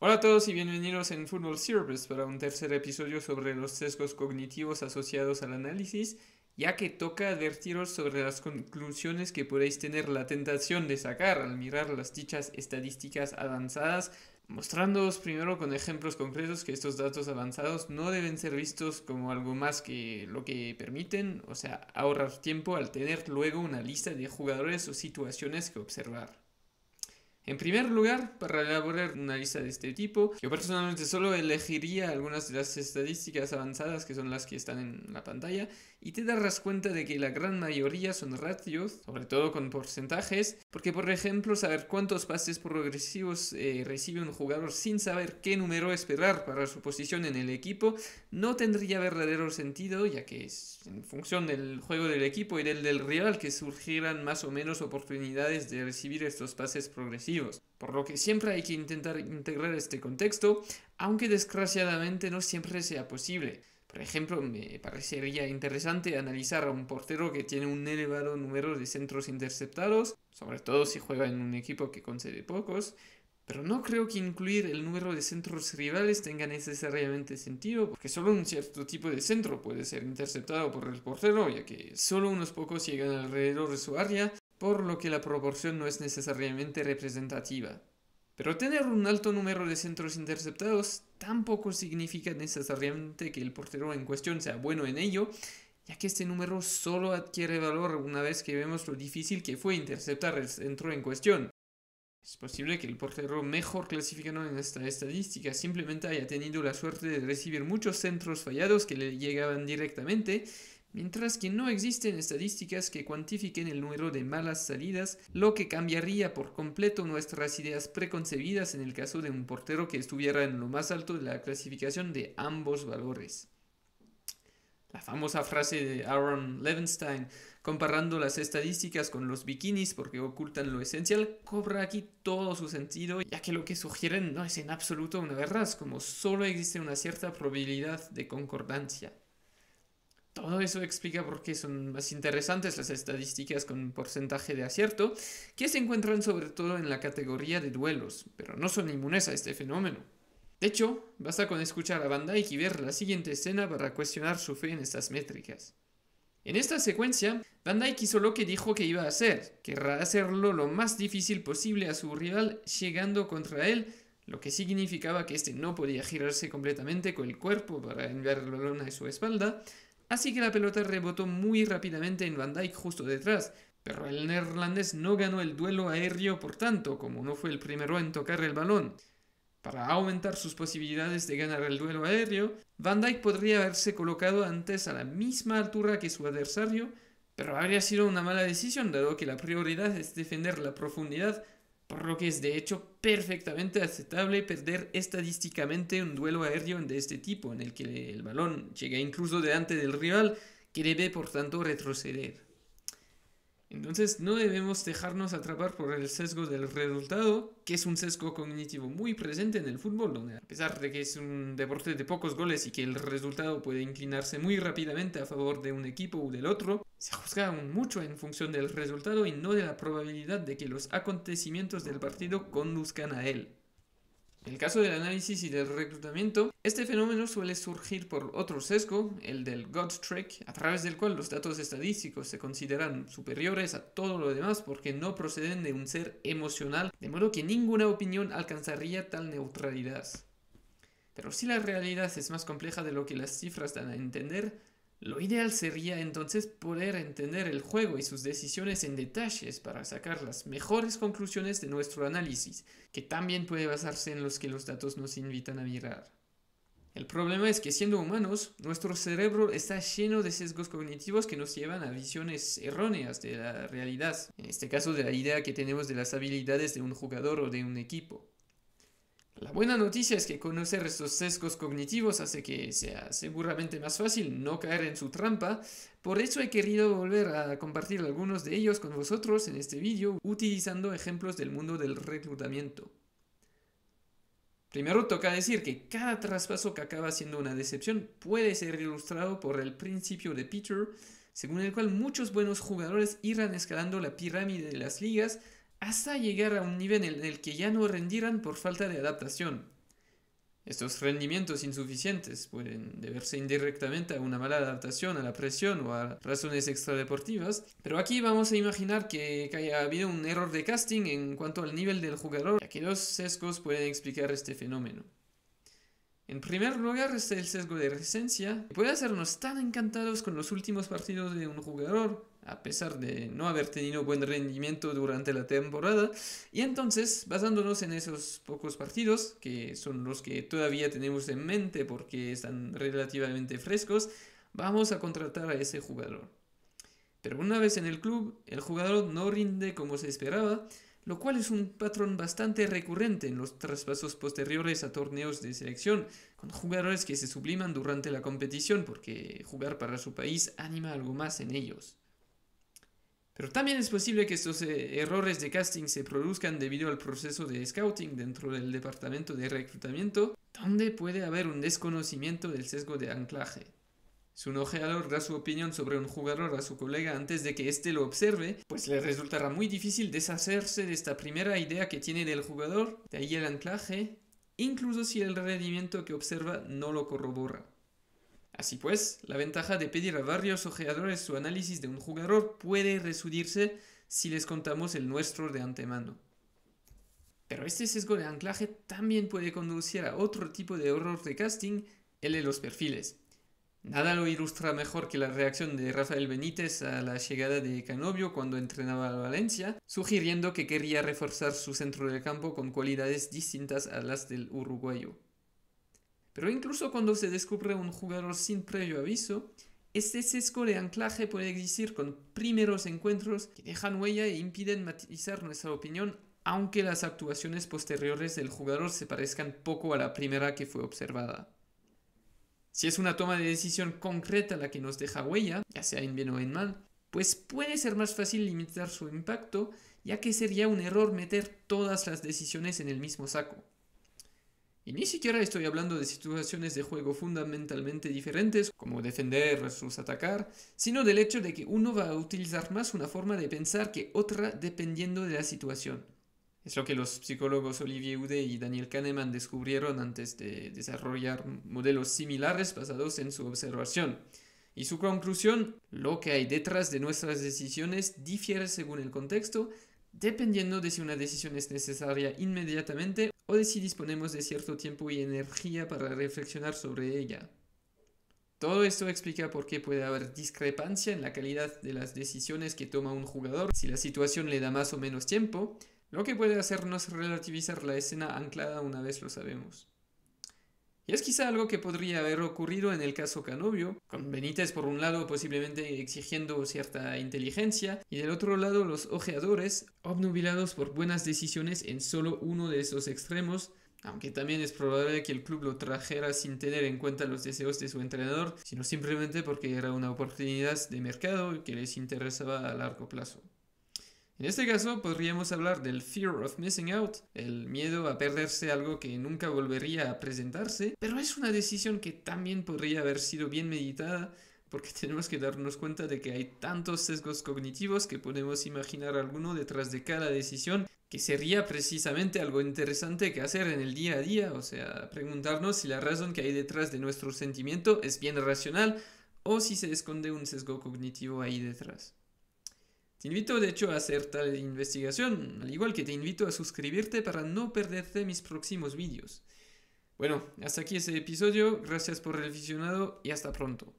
Hola a todos y bienvenidos en Football Service para un tercer episodio sobre los sesgos cognitivos asociados al análisis, ya que toca advertiros sobre las conclusiones que podéis tener la tentación de sacar al mirar las dichas estadísticas avanzadas, mostrándoos primero con ejemplos concretos que estos datos avanzados no deben ser vistos como algo más que lo que permiten, o sea, ahorrar tiempo al tener luego una lista de jugadores o situaciones que observar. En primer lugar, para elaborar una lista de este tipo, yo personalmente solo elegiría algunas de las estadísticas avanzadas que son las que están en la pantalla y te darás cuenta de que la gran mayoría son ratios, sobre todo con porcentajes, porque por ejemplo saber cuántos pases progresivos eh, recibe un jugador sin saber qué número esperar para su posición en el equipo no tendría verdadero sentido, ya que es en función del juego del equipo y del del rival que surgieran más o menos oportunidades de recibir estos pases progresivos por lo que siempre hay que intentar integrar este contexto, aunque desgraciadamente no siempre sea posible. Por ejemplo, me parecería interesante analizar a un portero que tiene un elevado número de centros interceptados, sobre todo si juega en un equipo que concede pocos, pero no creo que incluir el número de centros rivales tenga necesariamente sentido, porque solo un cierto tipo de centro puede ser interceptado por el portero, ya que solo unos pocos llegan alrededor de su área por lo que la proporción no es necesariamente representativa. Pero tener un alto número de centros interceptados tampoco significa necesariamente que el portero en cuestión sea bueno en ello, ya que este número solo adquiere valor una vez que vemos lo difícil que fue interceptar el centro en cuestión. Es posible que el portero mejor clasificado en esta estadística simplemente haya tenido la suerte de recibir muchos centros fallados que le llegaban directamente mientras que no existen estadísticas que cuantifiquen el número de malas salidas, lo que cambiaría por completo nuestras ideas preconcebidas en el caso de un portero que estuviera en lo más alto de la clasificación de ambos valores. La famosa frase de Aaron Levenstein, comparando las estadísticas con los bikinis porque ocultan lo esencial, cobra aquí todo su sentido, ya que lo que sugieren no es en absoluto una verdad, como solo existe una cierta probabilidad de concordancia. Todo eso explica por qué son más interesantes las estadísticas con porcentaje de acierto, que se encuentran sobre todo en la categoría de duelos, pero no son inmunes a este fenómeno. De hecho, basta con escuchar a Bandai y ver la siguiente escena para cuestionar su fe en estas métricas. En esta secuencia, Bandai Dyke hizo lo que dijo que iba a hacer, querrá hacerlo lo más difícil posible a su rival llegando contra él, lo que significaba que éste no podía girarse completamente con el cuerpo para enviar la lona a su espalda, así que la pelota rebotó muy rápidamente en Van Dijk justo detrás, pero el neerlandés no ganó el duelo aéreo por tanto, como no fue el primero en tocar el balón. Para aumentar sus posibilidades de ganar el duelo aéreo, Van Dijk podría haberse colocado antes a la misma altura que su adversario, pero habría sido una mala decisión dado que la prioridad es defender la profundidad por lo que es de hecho perfectamente aceptable perder estadísticamente un duelo aéreo de este tipo, en el que el balón llega incluso delante del rival, que debe por tanto retroceder. Entonces no debemos dejarnos atrapar por el sesgo del resultado, que es un sesgo cognitivo muy presente en el fútbol, donde a pesar de que es un deporte de pocos goles y que el resultado puede inclinarse muy rápidamente a favor de un equipo u del otro, se juzga aún mucho en función del resultado y no de la probabilidad de que los acontecimientos del partido conduzcan a él. En el caso del análisis y del reclutamiento, este fenómeno suele surgir por otro sesgo, el del God Trick, a través del cual los datos estadísticos se consideran superiores a todo lo demás porque no proceden de un ser emocional, de modo que ninguna opinión alcanzaría tal neutralidad. Pero si la realidad es más compleja de lo que las cifras dan a entender, lo ideal sería entonces poder entender el juego y sus decisiones en detalles para sacar las mejores conclusiones de nuestro análisis, que también puede basarse en los que los datos nos invitan a mirar. El problema es que siendo humanos, nuestro cerebro está lleno de sesgos cognitivos que nos llevan a visiones erróneas de la realidad, en este caso de la idea que tenemos de las habilidades de un jugador o de un equipo. La buena noticia es que conocer estos sesgos cognitivos hace que sea seguramente más fácil no caer en su trampa, por eso he querido volver a compartir algunos de ellos con vosotros en este vídeo utilizando ejemplos del mundo del reclutamiento. Primero toca decir que cada traspaso que acaba siendo una decepción puede ser ilustrado por el principio de Peter, según el cual muchos buenos jugadores irán escalando la pirámide de las ligas hasta llegar a un nivel en el que ya no rendirán por falta de adaptación. Estos rendimientos insuficientes pueden deberse indirectamente a una mala adaptación a la presión o a razones extradeportivas, pero aquí vamos a imaginar que, haya habido un error de casting en cuanto al nivel del jugador, ya que dos sesgos pueden explicar este fenómeno. En primer lugar está el sesgo de recencia, que puede hacernos tan encantados con los últimos partidos de un jugador, a pesar de no haber tenido buen rendimiento durante la temporada. Y entonces, basándonos en esos pocos partidos, que son los que todavía tenemos en mente porque están relativamente frescos, vamos a contratar a ese jugador. Pero una vez en el club, el jugador no rinde como se esperaba, lo cual es un patrón bastante recurrente en los traspasos posteriores a torneos de selección, con jugadores que se subliman durante la competición porque jugar para su país anima algo más en ellos. Pero también es posible que estos eh, errores de casting se produzcan debido al proceso de scouting dentro del departamento de reclutamiento, donde puede haber un desconocimiento del sesgo de anclaje. Si un ojeador da su opinión sobre un jugador a su colega antes de que éste lo observe, pues le resultará muy difícil deshacerse de esta primera idea que tiene del jugador, de ahí el anclaje, incluso si el rendimiento que observa no lo corrobora. Así pues, la ventaja de pedir a varios ojeadores su análisis de un jugador puede resudirse si les contamos el nuestro de antemano. Pero este sesgo de anclaje también puede conducir a otro tipo de error de casting, el de los perfiles. Nada lo ilustra mejor que la reacción de Rafael Benítez a la llegada de Canovio cuando entrenaba a Valencia, sugiriendo que quería reforzar su centro del campo con cualidades distintas a las del uruguayo. Pero incluso cuando se descubre un jugador sin previo aviso, este sesgo de anclaje puede existir con primeros encuentros que dejan huella e impiden matizar nuestra opinión, aunque las actuaciones posteriores del jugador se parezcan poco a la primera que fue observada. Si es una toma de decisión concreta la que nos deja huella, ya sea en bien o en mal, pues puede ser más fácil limitar su impacto, ya que sería un error meter todas las decisiones en el mismo saco. Y ni siquiera estoy hablando de situaciones de juego fundamentalmente diferentes, como defender versus atacar, sino del hecho de que uno va a utilizar más una forma de pensar que otra dependiendo de la situación. Es lo que los psicólogos Olivier Ude y Daniel Kahneman descubrieron antes de desarrollar modelos similares basados en su observación. Y su conclusión, lo que hay detrás de nuestras decisiones difiere según el contexto, dependiendo de si una decisión es necesaria inmediatamente o de si disponemos de cierto tiempo y energía para reflexionar sobre ella. Todo esto explica por qué puede haber discrepancia en la calidad de las decisiones que toma un jugador si la situación le da más o menos tiempo, lo que puede hacernos relativizar la escena anclada una vez lo sabemos. Y es quizá algo que podría haber ocurrido en el caso Canovio, con Benítez por un lado posiblemente exigiendo cierta inteligencia y del otro lado los ojeadores, obnubilados por buenas decisiones en solo uno de esos extremos, aunque también es probable que el club lo trajera sin tener en cuenta los deseos de su entrenador, sino simplemente porque era una oportunidad de mercado que les interesaba a largo plazo. En este caso podríamos hablar del fear of missing out, el miedo a perderse algo que nunca volvería a presentarse, pero es una decisión que también podría haber sido bien meditada porque tenemos que darnos cuenta de que hay tantos sesgos cognitivos que podemos imaginar alguno detrás de cada decisión, que sería precisamente algo interesante que hacer en el día a día, o sea, preguntarnos si la razón que hay detrás de nuestro sentimiento es bien racional o si se esconde un sesgo cognitivo ahí detrás. Te invito de hecho a hacer tal investigación, al igual que te invito a suscribirte para no perderte mis próximos vídeos. Bueno, hasta aquí ese episodio, gracias por el visionado y hasta pronto.